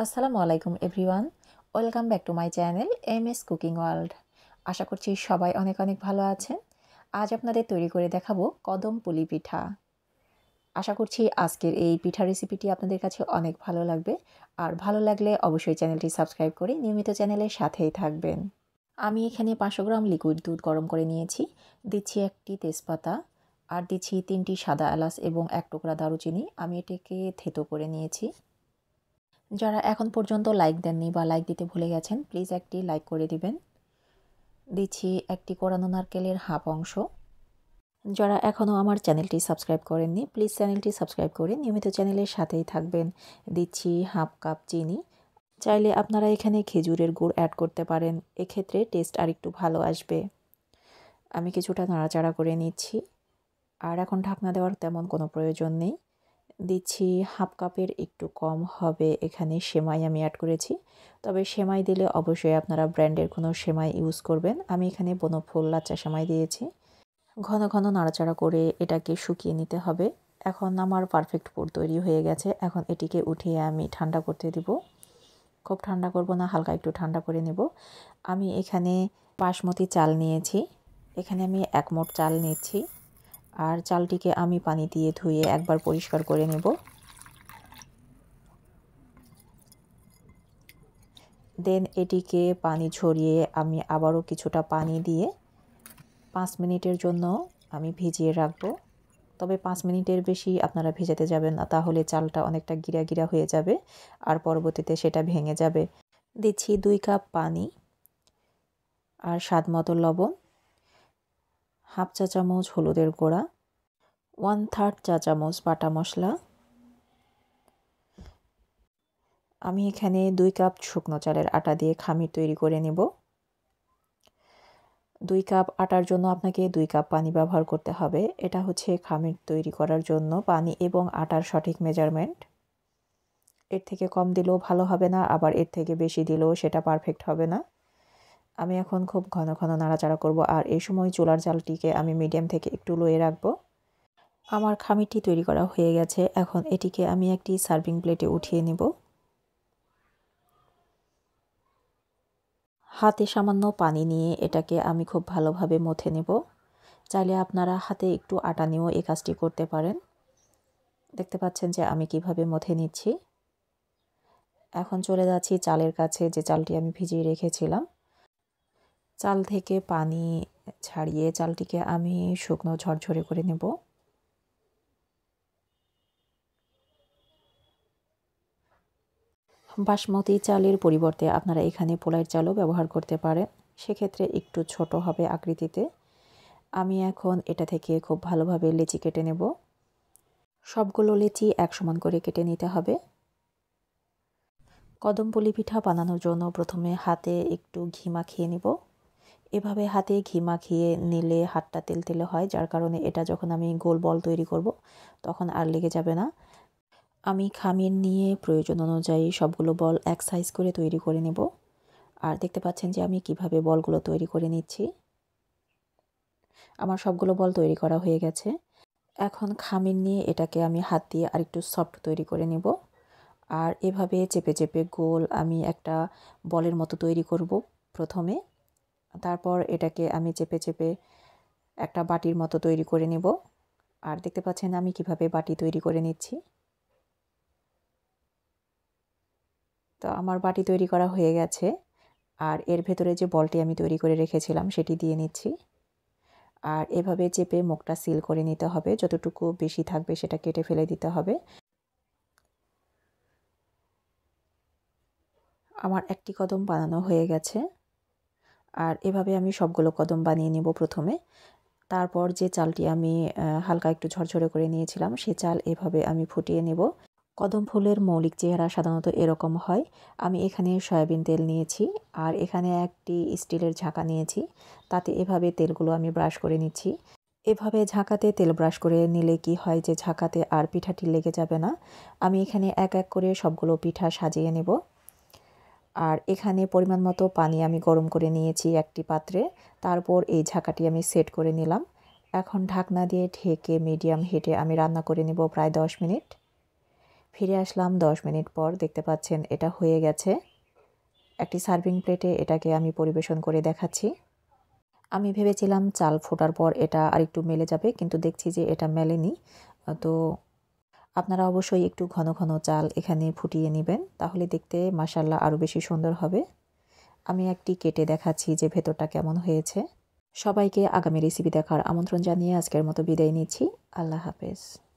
আসসালামু আলাইকুম everyone welcome back to my channel M S cooking world আশা করছি সবাই অনেক অনেক ভালো আছেন আজ আপনাদের তৈরি করে দেখাবো কদম পুলি পিঠা আশা করছি আজকের এই পিঠা রেসিপিটি আপনাদের কাছে অনেক ভালো লাগবে আর ভালো লাগলে অবশ্যই চ্যানেলটি সাবস্ক্রাইব করে নিয়মিত চ্যানেলের সাথেই থাকবেন আমি এখানে পাঁচশো গ্রাম লিকুইড দুধ গরম করে নিয়েছি দিচ্ছি একটি তেজপাতা আর দিচ্ছি তিনটি সাদা এলাচ এবং এক টুকরা দারুচিনি আমি এটাকে থেতো করে নিয়েছি যারা এখন পর্যন্ত লাইক দেননি বা লাইক দিতে ভুলে গেছেন প্লিজ একটি লাইক করে দিবেন দিচ্ছি একটি কোরানো নারকেলের হাফ অংশ যারা এখনও আমার চ্যানেলটি সাবস্ক্রাইব করেননি প্লিজ চ্যানেলটি সাবস্ক্রাইব করে নিয়মিত চ্যানেলের সাথেই থাকবেন দিচ্ছি হাফ কাপ চিনি চাইলে আপনারা এখানে খেজুরের গুড় অ্যাড করতে পারেন এক্ষেত্রে টেস্ট আর একটু ভালো আসবে আমি কিছুটা নাড়াচাড়া করে নিচ্ছি আর এখন ঢাকনা দেওয়ার তেমন কোনো প্রয়োজন নেই দিচ্ছি হাফ কাপের একটু কম হবে এখানে সেমাই আমি অ্যাড করেছি তবে সেমাই দিলে অবশ্যই আপনারা ব্র্যান্ডের কোনো সেমাই ইউজ করবেন আমি এখানে বনফুল লাচ্চা সেমাই দিয়েছি ঘন ঘন নাড়াচাড়া করে এটাকে শুকিয়ে নিতে হবে এখন আমার পারফেক্ট পুর তৈরি হয়ে গেছে এখন এটিকে উঠিয়ে আমি ঠান্ডা করতে দিব খুব ঠান্ডা করব না হালকা একটু ঠান্ডা করে নেব আমি এখানে বাসমতি চাল নিয়েছি এখানে আমি এক মোট চাল নিচ্ছি আর চালটিকে আমি পানি দিয়ে ধুয়ে একবার পরিষ্কার করে নেব দেন এটিকে পানি ঝরিয়ে আমি আবারও কিছুটা পানি দিয়ে পাঁচ মিনিটের জন্য আমি ভিজিয়ে রাখবো তবে পাঁচ মিনিটের বেশি আপনারা ভেজাতে যাবেন না তাহলে চালটা অনেকটা গিরা গিরা হয়ে যাবে আর পরবর্তীতে সেটা ভেঙে যাবে দিচ্ছি দুই কাপ পানি আর স্বাদ মতো লবণ হাফ চা চামচ হলুদের গোড়া ওয়ান থার্ড চা চামচ বাটা মশলা আমি এখানে দুই কাপ শুকনো চালের আটা দিয়ে খামির তৈরি করে নেব দুই কাপ আটার জন্য আপনাকে দুই কাপ পানি ব্যবহার করতে হবে এটা হচ্ছে খামির তৈরি করার জন্য পানি এবং আটার সঠিক মেজারমেন্ট এর থেকে কম দিলেও ভালো হবে না আবার এর থেকে বেশি দিলেও সেটা পারফেক্ট হবে না আমি এখন খুব ঘন ঘন নাড়াচাড়া করব আর এই সময় চুলার জালটিকে আমি মিডিয়াম থেকে একটু লোয়ে রাখব আমার খামিটি তৈরি করা হয়ে গেছে এখন এটিকে আমি একটি সার্ভিং প্লেটে উঠিয়ে নেব হাতে সামান্য পানি নিয়ে এটাকে আমি খুব ভালোভাবে মথে নেব চাইলে আপনারা হাতে একটু আটা নিয়েও এই কাজটি করতে পারেন দেখতে পাচ্ছেন যে আমি কিভাবে মথে নিচ্ছি এখন চলে যাচ্ছি চালের কাছে যে চালটি আমি ভিজিয়ে রেখেছিলাম চাল থেকে পানি ছাড়িয়ে চালটিকে আমি শুকনো ঝরঝরে করে নেব বাসমতি চালের পরিবর্তে আপনারা এখানে পোলাইয়ের চালও ব্যবহার করতে পারেন সেক্ষেত্রে একটু ছোট হবে আকৃতিতে আমি এখন এটা থেকে খুব ভালোভাবে লেচি কেটে নেব সবগুলো লেচি এক সমান করে কেটে নিতে হবে কদমপুলি পিঠা বানানোর জন্য প্রথমে হাতে একটু ঘি মাখিয়ে নেব এভাবে হাতে ঘি মাখিয়ে নিলে হাতটা তেল তেলে হয় যার কারণে এটা যখন আমি গোল বল তৈরি করব তখন আর লেগে যাবে না আমি খামির নিয়ে প্রয়োজন অনুযায়ী সবগুলো বল এক সাইজ করে তৈরি করে নেব আর দেখতে পাচ্ছেন যে আমি কিভাবে বলগুলো তৈরি করে নিচ্ছি আমার সবগুলো বল তৈরি করা হয়ে গেছে এখন খামির নিয়ে এটাকে আমি হাত দিয়ে আরেকটু সফট তৈরি করে নেব আর এভাবে চেপে চেপে গোল আমি একটা বলের মতো তৈরি করব প্রথমে তারপর এটাকে আমি চেপে চেপে একটা বাটির মতো তৈরি করে নেব আর দেখতে পাচ্ছেন আমি কিভাবে বাটি তৈরি করে নিচ্ছি তো আমার বাটি তৈরি করা হয়ে গেছে আর এর ভেতরে যে বলটি আমি তৈরি করে রেখেছিলাম সেটি দিয়ে নিচ্ছি আর এভাবে চেপে মুখটা সিল করে নিতে হবে যতটুকু বেশি থাকবে সেটা কেটে ফেলে দিতে হবে আমার একটি কদম বানানো হয়ে গেছে আর এভাবে আমি সবগুলো কদম বানিয়ে নেব প্রথমে তারপর যে চালটি আমি হালকা একটু ঝরঝরে করে নিয়েছিলাম সে চাল এভাবে আমি ফুটিয়ে নেব কদম ফুলের মৌলিক চেহারা সাধারণত এরকম হয় আমি এখানে সয়াবিন তেল নিয়েছি আর এখানে একটি স্টিলের ঝাঁকা নিয়েছি তাতে এভাবে তেলগুলো আমি ব্রাশ করে নিচ্ছি এভাবে ঝাঁকাতে তেল ব্রাশ করে নিলে কি হয় যে ঝাঁকাতে আর পিঠাটি লেগে যাবে না আমি এখানে এক এক করে সবগুলো পিঠা সাজিয়ে নেব আর এখানে পরিমাণ মতো পানি আমি গরম করে নিয়েছি একটি পাত্রে তারপর এই ঝাঁকাটি আমি সেট করে নিলাম এখন ঢাকনা দিয়ে ঢেকে মিডিয়াম হিটে আমি রান্না করে নেব প্রায় 10 মিনিট ফিরে আসলাম 10 মিনিট পর দেখতে পাচ্ছেন এটা হয়ে গেছে একটি সার্ভিং প্লেটে এটাকে আমি পরিবেশন করে দেখাচ্ছি আমি ভেবেছিলাম চাল ফোটার পর এটা আরেকটু মেলে যাবে কিন্তু দেখছি যে এটা মেলেনি তো আপনারা অবশ্যই একটু ঘন ঘন চাল এখানে ফুটিয়ে নেবেন তাহলে দেখতে মাসাল্লা আরও বেশি সুন্দর হবে আমি একটি কেটে দেখাচ্ছি যে ভেতরটা কেমন হয়েছে সবাইকে আগামী রেসিপি দেখার আমন্ত্রণ জানিয়ে আজকের মতো বিদায় নিচ্ছি আল্লাহ হাফেজ